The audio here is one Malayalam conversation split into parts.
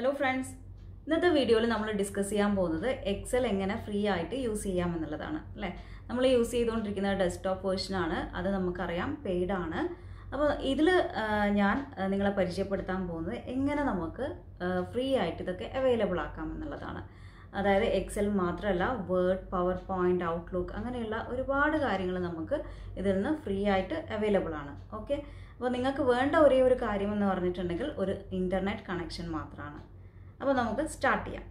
ഹലോ ഫ്രണ്ട്സ് ഇന്നത്തെ വീഡിയോയിൽ നമ്മൾ ഡിസ്കസ് ചെയ്യാൻ പോകുന്നത് എക്സൽ എങ്ങനെ ഫ്രീ ആയിട്ട് യൂസ് ചെയ്യാം എന്നുള്ളതാണ് അല്ലേ നമ്മൾ യൂസ് ചെയ്തുകൊണ്ടിരിക്കുന്ന ഡെസ്ക്ടോപ്പ് വേർഷനാണ് അത് നമുക്കറിയാം പെയ്ഡാണ് ആണ് അപ്പോൾ ഇതിൽ ഞാൻ നിങ്ങളെ പരിചയപ്പെടുത്താൻ പോകുന്നത് എങ്ങനെ നമുക്ക് ഫ്രീ ആയിട്ട് ഇതൊക്കെ അവൈലബിൾ ആക്കാം എന്നുള്ളതാണ് അതായത് എക്സൽ മാത്രമല്ല വേർഡ് പവർ പോയിൻ്റ് ഔട്ട്ലുക്ക് അങ്ങനെയുള്ള ഒരുപാട് കാര്യങ്ങൾ നമുക്ക് ഇതിൽ നിന്ന് ഫ്രീ ആയിട്ട് അവൈലബിൾ ആണ് ഓക്കെ അപ്പോൾ നിങ്ങൾക്ക് വേണ്ട ഒരേ ഒരു കാര്യം എന്ന് പറഞ്ഞിട്ടുണ്ടെങ്കിൽ ഒരു ഇൻ്റർനെറ്റ് കണക്ഷൻ മാത്രമാണ് അപ്പോൾ നമുക്ക് സ്റ്റാർട്ട് ചെയ്യാം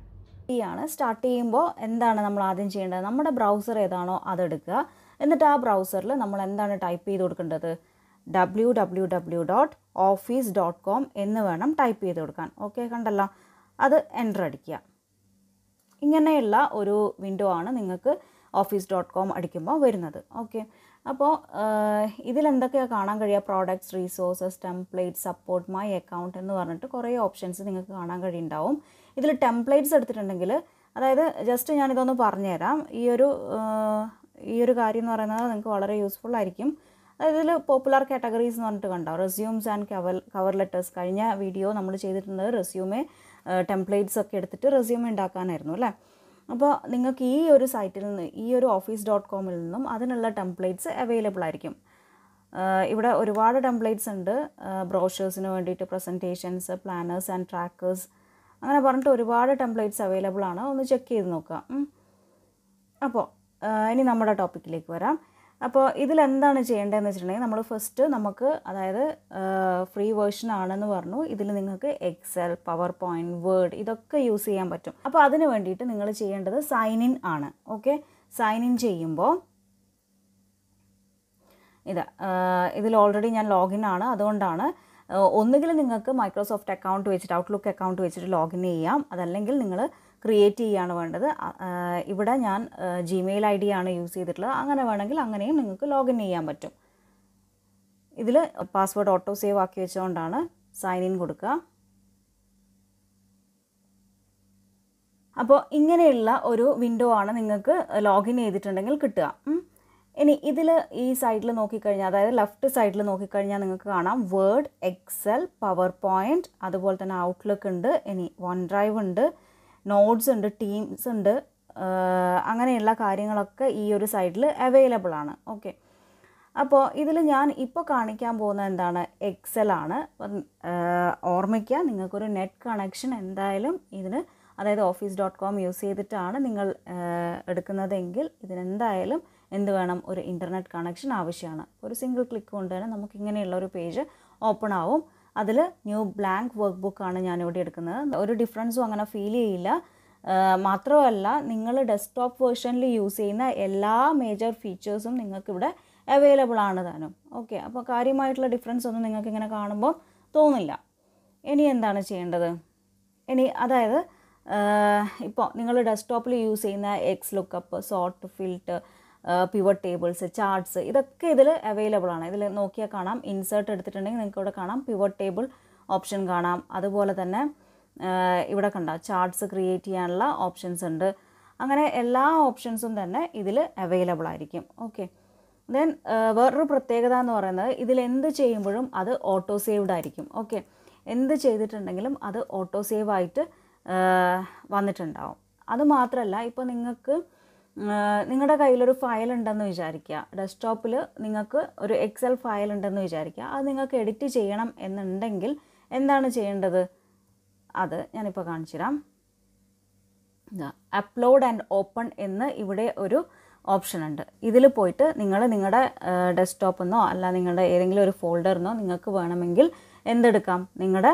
ആണ് സ്റ്റാർട്ട് ചെയ്യുമ്പോൾ എന്താണ് നമ്മൾ ആദ്യം ചെയ്യേണ്ടത് നമ്മുടെ ബ്രൗസർ ഏതാണോ അതെടുക്കുക എന്നിട്ട് ആ ബ്രൗസറിൽ നമ്മൾ എന്താണ് ടൈപ്പ് ചെയ്ത് കൊടുക്കേണ്ടത് W W W dot office dot com എന്ന് വേണം ടൈപ്പ് ചെയ്ത് കൊടുക്കാൻ ഓക്കെ കണ്ടല്ലോ അത് എൻ്റർ അടിക്കുക ഇങ്ങനെയുള്ള ഒരു വിൻഡോ ആണ് നിങ്ങൾക്ക് ഓഫീസ് ഡോട്ട് കോം അടിക്കുമ്പോൾ വരുന്നത് ഓക്കെ അപ്പോൾ ഇതിലെന്തൊക്കെയാണ് കാണാൻ കഴിയുക products resources template support my account എന്ന് പറഞ്ഞിട്ട് കുറേ ഓപ്ഷൻസ് നിങ്ങൾക്ക് കാണാൻ കഴിയുണ്ടാവും ഇതിൽ ടെംപ്ലേറ്റ്സ് എടുത്തിട്ടുണ്ടെങ്കിൽ അതായത് ജസ്റ്റ് ഞാനിതൊന്ന് പറഞ്ഞുതരാം ഈ ഒരു ഈ ഒരു കാര്യം എന്ന് പറയുന്നത് നിങ്ങൾക്ക് വളരെ യൂസ്ഫുൾ ആയിരിക്കും ഇതിൽ പോപ്പുലർ കാറ്റഗറീസ് എന്ന് പറഞ്ഞിട്ട് കണ്ടോ resumes and cover cover letters കഴിഞ്ഞ വീഡിയോ നമ്മൾ ചെയ്തിട്ടുണ്ട് റെസ്യൂമേ ടെംപ്ലേറ്റ്സ് ഒക്കെ എടുത്തിട്ട് റെസ്യൂം ഉണ്ടാക്കാനായിരുന്നു അല്ലേ അപ്പോൾ നിങ്ങൾക്ക് ഈ ഒരു സൈറ്റിൽ നിന്ന് ഈ ഒരു ഓഫീസ് ഡോട്ട് കോമിൽ നിന്നും അതിനുള്ള ടെംപ്ലേറ്റ്സ് അവൈലബിൾ ആയിരിക്കും ഇവിടെ ഒരുപാട് ടെംപ്ലേറ്റ്സ് ഉണ്ട് ബ്രോഷേഴ്സിന് വേണ്ടിയിട്ട് പ്രസൻറ്റേഷൻസ് പ്ലാനേഴ്സ് ആൻഡ് ട്രാക്കേഴ്സ് അങ്ങനെ പറഞ്ഞിട്ട് ഒരുപാട് ടെംപ്ലേറ്റ്സ് അവൈലബിൾ ആണ് ഒന്ന് ചെക്ക് ചെയ്ത് നോക്കുക അപ്പോൾ ഇനി നമ്മുടെ ടോപ്പിക്കിലേക്ക് വരാം അപ്പോൾ ഇതിലെന്താണ് ചെയ്യേണ്ടതെന്ന് വെച്ചിട്ടുണ്ടെങ്കിൽ നമ്മൾ ഫസ്റ്റ് നമുക്ക് അതായത് ഫ്രീ വേർഷൻ ആണെന്ന് പറഞ്ഞു ഇതിൽ നിങ്ങൾക്ക് എക്സൽ പവർ പോയിൻറ്റ് വേർഡ് ഇതൊക്കെ യൂസ് ചെയ്യാൻ പറ്റും അപ്പോൾ അതിന് വേണ്ടിയിട്ട് നിങ്ങൾ ചെയ്യേണ്ടത് സൈൻ ഇൻ ആണ് ഓക്കെ സൈൻ ഇൻ ചെയ്യുമ്പോൾ ഇതാ ഇതിൽ ഓൾറെഡി ഞാൻ ലോഗിൻ ആണ് അതുകൊണ്ടാണ് ഒന്നുകിൽ നിങ്ങൾക്ക് മൈക്രോസോഫ്റ്റ് അക്കൗണ്ട് വെച്ചിട്ട് ഔട്ട്ലുക്ക് അക്കൗണ്ട് വെച്ചിട്ട് ലോഗിൻ ചെയ്യാം അതല്ലെങ്കിൽ നിങ്ങൾ ക്രിയേറ്റ് ചെയ്യുകയാണ് വേണ്ടത് ഇവിടെ ഞാൻ ജിമെയിൽ ഐ ഡി ആണ് യൂസ് ചെയ്തിട്ടുള്ളത് അങ്ങനെ വേണമെങ്കിൽ അങ്ങനെയും നിങ്ങൾക്ക് ലോഗിൻ ചെയ്യാൻ പറ്റും ഇതിൽ പാസ്വേഡ് ഓട്ടോ സേവ് ആക്കി വെച്ചുകൊണ്ടാണ് സൈൻ ഇൻ കൊടുക്കുക അപ്പോൾ ഇങ്ങനെയുള്ള ഒരു വിൻഡോ ആണ് നിങ്ങൾക്ക് ലോഗിൻ ചെയ്തിട്ടുണ്ടെങ്കിൽ കിട്ടുക ഇനി ഇതിൽ ഈ സൈഡിൽ നോക്കിക്കഴിഞ്ഞാൽ അതായത് ലെഫ്റ്റ് സൈഡിൽ നോക്കിക്കഴിഞ്ഞാൽ നിങ്ങൾക്ക് കാണാം വേർഡ് എക്സൽ പവർ പോയിൻറ്റ് അതുപോലെ തന്നെ ഔട്ട്ലുക്ക് ഉണ്ട് ഇനി വൺ ഡ്രൈവ് ഉണ്ട് നോട്ട്സ് ഉണ്ട് ടീംസ് ഉണ്ട് അങ്ങനെയുള്ള കാര്യങ്ങളൊക്കെ ഈ ഒരു സൈഡിൽ അവൈലബിൾ ആണ് ഓക്കെ അപ്പോൾ ഇതിൽ ഞാൻ ഇപ്പോൾ കാണിക്കാൻ പോകുന്ന എന്താണ് എക്സൽ ആണ് ഓർമ്മിക്കുക നിങ്ങൾക്കൊരു നെറ്റ് കണക്ഷൻ എന്തായാലും ഇതിന് അതായത് ഓഫീസ് ഡോട്ട് കോം യൂസ് ചെയ്തിട്ടാണ് നിങ്ങൾ എടുക്കുന്നതെങ്കിൽ ഇതിനെന്തായാലും എന്ത് വേണം ഒരു ഇൻ്റർനെറ്റ് കണക്ഷൻ ആവശ്യമാണ് ഒരു സിംഗിൾ ക്ലിക്ക് കൊണ്ട് തന്നെ നമുക്ക് ഇങ്ങനെയുള്ള ഒരു പേജ് ഓപ്പൺ ആവും അതിൽ ന്യൂ ബ്ലാങ്ക് വർക്ക് ബുക്കാണ് ഞാനിവിടെ എടുക്കുന്നത് ഒരു ഡിഫറൻസും അങ്ങനെ ഫീൽ ചെയ്യില്ല മാത്രമല്ല നിങ്ങൾ ഡെസ്ക്ടോപ്പ് വേർഷനിൽ യൂസ് ചെയ്യുന്ന എല്ലാ മേജർ ഫീച്ചേഴ്സും നിങ്ങൾക്കിവിടെ അവൈലബിൾ ആണ് താനും ഓക്കെ അപ്പോൾ കാര്യമായിട്ടുള്ള ഡിഫറൻസ് ഒന്നും നിങ്ങൾക്ക് ഇങ്ങനെ കാണുമ്പോൾ തോന്നില്ല ഇനി എന്താണ് ചെയ്യേണ്ടത് ഇനി അതായത് ഇപ്പോൾ നിങ്ങൾ ഡെസ്ക്ടോപ്പിൽ യൂസ് ചെയ്യുന്ന X lookup sort filter pivot tables charts ഇതൊക്കെ ഇതിൽ അവൈലബിൾ ആണ് ഇതിൽ നോക്കിയാൽ കാണാം ഇൻസേർട്ട് എടുത്തിട്ടുണ്ടെങ്കിൽ നിങ്ങൾക്ക് ഇവിടെ കാണാം പിവട്ട് ടേബിൾ ഓപ്ഷൻ കാണാം അതുപോലെ തന്നെ ഇവിടെ കണ്ട ചാർട്ട്സ് ക്രിയേറ്റ് ചെയ്യാനുള്ള ഓപ്ഷൻസ് ഉണ്ട് അങ്ങനെ എല്ലാ ഓപ്ഷൻസും തന്നെ ഇതിൽ അവൈലബിൾ ആയിരിക്കും ഓക്കെ ദെൻ വേറൊരു പ്രത്യേകത എന്ന് പറയുന്നത് ഇതിൽ എന്ത് ചെയ്യുമ്പോഴും അത് ഓട്ടോ സേവ്ഡ് ആയിരിക്കും ഓക്കെ എന്ത് ചെയ്തിട്ടുണ്ടെങ്കിലും അത് ഓട്ടോ സേവ് ആയിട്ട് വന്നിട്ടുണ്ടാവും അതുമാത്രമല്ല ഇപ്പോൾ നിങ്ങൾക്ക് നിങ്ങളുടെ കയ്യിലൊരു ഫയൽ ഉണ്ടെന്ന് വിചാരിക്കുക ഡെസ്ക്ടോപ്പിൽ നിങ്ങൾക്ക് ഒരു എക്സൽ ഫയൽ ഉണ്ടെന്ന് വിചാരിക്കുക അത് നിങ്ങൾക്ക് എഡിറ്റ് ചെയ്യണം എന്നുണ്ടെങ്കിൽ എന്താണ് ചെയ്യേണ്ടത് അത് ഞാനിപ്പോൾ കാണിച്ചു തരാം അപ്ലോഡ് ആൻഡ് ഓപ്പൺ എന്ന് ഇവിടെ ഒരു ഓപ്ഷൻ ഉണ്ട് ഇതിൽ പോയിട്ട് നിങ്ങൾ നിങ്ങളുടെ ഡെസ്ക്ടോപ്പിൽ നിന്നോ അല്ല നിങ്ങളുടെ ഏതെങ്കിലും ഒരു ഫോൾഡറിനോ നിങ്ങൾക്ക് വേണമെങ്കിൽ എന്തെടുക്കാം നിങ്ങളുടെ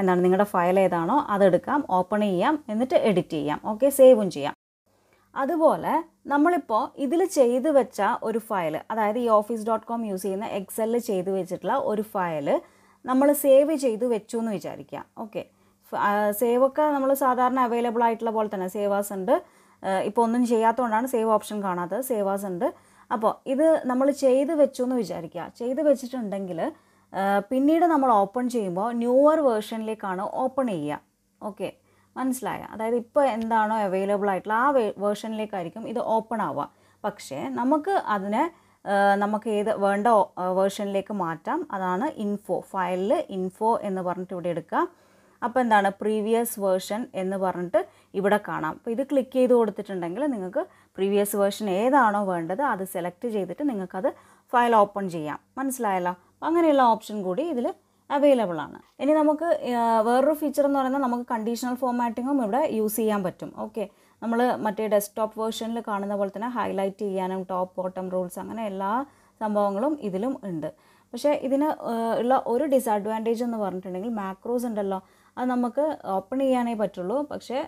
എന്താണ് നിങ്ങളുടെ ഫയൽ ഏതാണോ അതെടുക്കാം ഓപ്പൺ ചെയ്യാം എന്നിട്ട് എഡിറ്റ് ചെയ്യാം ഓക്കെ സേവും ചെയ്യാം അതുപോലെ നമ്മളിപ്പോൾ ഇതിൽ ചെയ്തു വെച്ച ഒരു ഫയൽ അതായത് ഈ ഓഫീസ് ഡോട്ട് കോം യൂസ് ചെയ്യുന്ന എക്സലിൽ ചെയ്തു വെച്ചിട്ടുള്ള ഒരു ഫയൽ നമ്മൾ സേവ് ചെയ്തു വെച്ചു എന്ന് വിചാരിക്കാം ഓക്കെ സേവൊക്കെ നമ്മൾ സാധാരണ അവൈലബിൾ ആയിട്ടുള്ള പോലെ തന്നെ സേവാസ് ഉണ്ട് ഇപ്പോൾ ഒന്നും ചെയ്യാത്തതുകൊണ്ടാണ് സേവ് ഓപ്ഷൻ കാണാത്തത് സേവാസ് ഉണ്ട് അപ്പോൾ ഇത് നമ്മൾ ചെയ്ത് വെച്ചു എന്ന് വിചാരിക്കുക ചെയ്ത് വെച്ചിട്ടുണ്ടെങ്കിൽ പിന്നീട് നമ്മൾ ഓപ്പൺ ചെയ്യുമ്പോൾ ന്യൂവർ വേർഷനിലേക്കാണ് ഓപ്പൺ ചെയ്യുക ഓക്കെ മനസ്സിലായ അതായത് ഇപ്പോൾ എന്താണോ അവൈലബിൾ ആയിട്ടുള്ള ആ വേർഷനിലേക്കായിരിക്കും ഇത് ഓപ്പൺ ആവുക പക്ഷേ നമുക്ക് അതിനെ നമുക്ക് ഏത് വേണ്ട വേർഷനിലേക്ക് മാറ്റാം അതാണ് ഇൻഫോ ഫയലിൽ ഇൻഫോ എന്ന് പറഞ്ഞിട്ട് ഇവിടെ എടുക്കുക അപ്പോൾ എന്താണ് പ്രീവിയസ് വേർഷൻ എന്ന് പറഞ്ഞിട്ട് ഇവിടെ കാണാം അപ്പോൾ ഇത് ക്ലിക്ക് ചെയ്ത് കൊടുത്തിട്ടുണ്ടെങ്കിൽ നിങ്ങൾക്ക് പ്രീവിയസ് വേർഷൻ ഏതാണോ വേണ്ടത് അത് സെലക്ട് ചെയ്തിട്ട് നിങ്ങൾക്കത് ഫയൽ ഓപ്പൺ ചെയ്യാം മനസ്സിലായല്ലോ അങ്ങനെയുള്ള ഓപ്ഷൻ കൂടി ഇതിൽ അവൈലബിൾ ആണ് ഇനി നമുക്ക് വേറൊരു ഫീച്ചർ എന്ന് പറയുന്നത് നമുക്ക് കണ്ടീഷണൽ ഫോമാറ്റിങ്ങും ഇവിടെ യൂസ് ചെയ്യാൻ പറ്റും ഓക്കെ നമ്മൾ മറ്റേ ഡെസ്ക്ടോപ്പ് വേർഷനിൽ കാണുന്ന പോലെ തന്നെ ഹൈലൈറ്റ് ചെയ്യാനും ടോപ്പ് ബോട്ടം റൂൾസ് അങ്ങനെ എല്ലാ സംഭവങ്ങളും ഇതിലും ഉണ്ട് പക്ഷേ ഇതിന് ഉള്ള ഒരു ഡിസഡ്വാൻറ്റേജ് എന്ന് പറഞ്ഞിട്ടുണ്ടെങ്കിൽ മാക്രോസ് ഉണ്ടല്ലോ അത് നമുക്ക് ഓപ്പൺ ചെയ്യാനേ പറ്റുള്ളൂ പക്ഷേ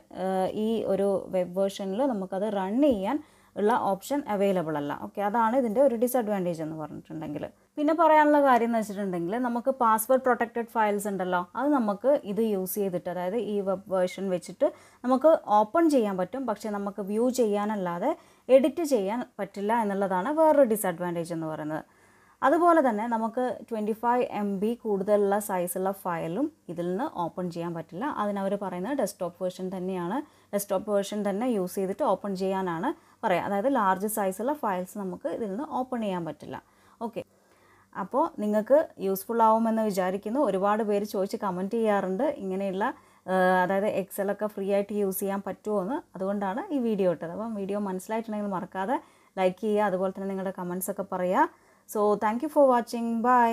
ഈ ഒരു വെബ് വേർഷനിൽ നമുക്കത് റൺ ചെയ്യാൻ ഉള്ള ഓപ്ഷൻ അവൈലബിൾ അല്ല ഓക്കെ അതാണ് ഇതിൻ്റെ ഒരു ഡിസഡ്വാൻറ്റേജ് എന്ന് പറഞ്ഞിട്ടുണ്ടെങ്കിൽ പിന്നെ പറയാനുള്ള കാര്യം എന്ന് വെച്ചിട്ടുണ്ടെങ്കിൽ നമുക്ക് പാസ്വേഡ് പ്രൊട്ടക്റ്റഡ് ഫയൽസ് ഉണ്ടല്ലോ അത് നമുക്ക് ഇത് യൂസ് ചെയ്തിട്ട് അതായത് ഈ വെബ് വേർഷൻ വെച്ചിട്ട് നമുക്ക് ഓപ്പൺ ചെയ്യാൻ പറ്റും പക്ഷേ നമുക്ക് വ്യൂ ചെയ്യാനല്ലാതെ എഡിറ്റ് ചെയ്യാൻ പറ്റില്ല എന്നുള്ളതാണ് വേറൊരു ഡിസഡ്വാൻറ്റേജ് എന്ന് പറയുന്നത് അതുപോലെ തന്നെ നമുക്ക് ട്വൻറ്റി ഫൈവ് എം ബി കൂടുതലുള്ള സൈസുള്ള ഫയലും ഇതിൽ നിന്ന് ഓപ്പൺ ചെയ്യാൻ പറ്റില്ല അതിനവർ പറയുന്നത് ഡെസ്ക്ടോപ്പ് വേർഷൻ തന്നെയാണ് ഡെസ്ക്ടോപ്പ് വേർഷൻ തന്നെ യൂസ് ചെയ്തിട്ട് ഓപ്പൺ ചെയ്യാനാണ് പറയാം അതായത് ലാർജ് സൈസുള്ള ഫയൽസ് നമുക്ക് ഇതിൽ നിന്ന് ഓപ്പൺ ചെയ്യാൻ പറ്റില്ല ഓക്കെ അപ്പോൾ നിങ്ങൾക്ക് യൂസ്ഫുൾ ആവുമെന്ന് വിചാരിക്കുന്നു ഒരുപാട് പേര് ചോദിച്ച് കമൻറ്റ് ചെയ്യാറുണ്ട് ഇങ്ങനെയുള്ള അതായത് എക്സലൊക്കെ ഫ്രീ ആയിട്ട് യൂസ് ചെയ്യാൻ പറ്റുമോ എന്ന് അതുകൊണ്ടാണ് ഈ വീഡിയോ ഇട്ടത് അപ്പം വീഡിയോ മനസ്സിലായിട്ടുണ്ടെങ്കിൽ മറക്കാതെ ലൈക്ക് ചെയ്യുക അതുപോലെ തന്നെ നിങ്ങളുടെ കമൻസൊക്കെ ഒക്കെ പറയുക so thank for watching by